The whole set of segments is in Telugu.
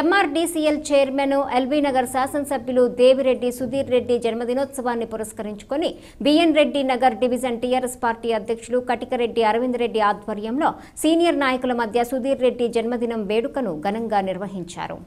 ఎంఆర్డీసీఎల్ చైర్మన్ ఎల్బీనగర్ శాసనసభ్యులు దేవిరెడ్డి సుధీర్ రెడ్డి జన్మదినోత్సవాన్ని పురస్కరించుకుని BN Reddy Nagar division TRS party అధ్యక్షులు కటికరెడ్డి అరవింద్ రెడ్డి ఆధ్వర్యంలో సీనియర్ నాయకుల మధ్య సుధీర్ రెడ్డి జన్మదినం వేడుకను ఘనంగా నిర్వహించారు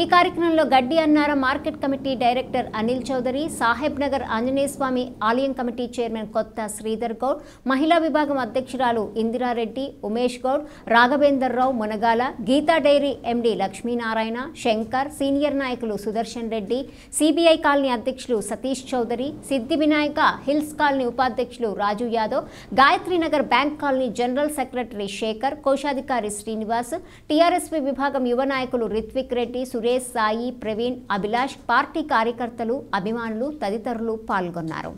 ఈ కార్యక్రమంలో Gaddi Annara market committee director Anil Chowdary Saheb Nagar Anjaneyaswamy ఆలయం కమిటీ చైర్మన్ కొత్త శ్రీధర్ గౌడ్ మహిళా విభాగం అధ్యక్షురాలు Indirareddy Umesh Goud Raghavender Rao Munagala Geetha dairy MD Lakshminarayana Shankar senior నాయకులు సుదర్శన్ రెడ్డి సిబిఐ కాలనీ అధ్యక్షులు సతీష్ చౌదరి సిద్ధి వినాయక హిల్స్ కాలనీ ఉపాధ్యక్షులు Raju Yadav Gayatri Nagar bank colony general secretary Shekar కోశాధికారి శ్రీనివాస్ టీఆర్ఎస్పీ విభాగం యువ నాయకులు రిత్విక్ రెడ్డి సురేష్ సాయి ప్రవీణ్ అభిలాష్ పార్టీ కార్యకర్తలు అభిమానులు తదితరులు పాల్గొన్నారు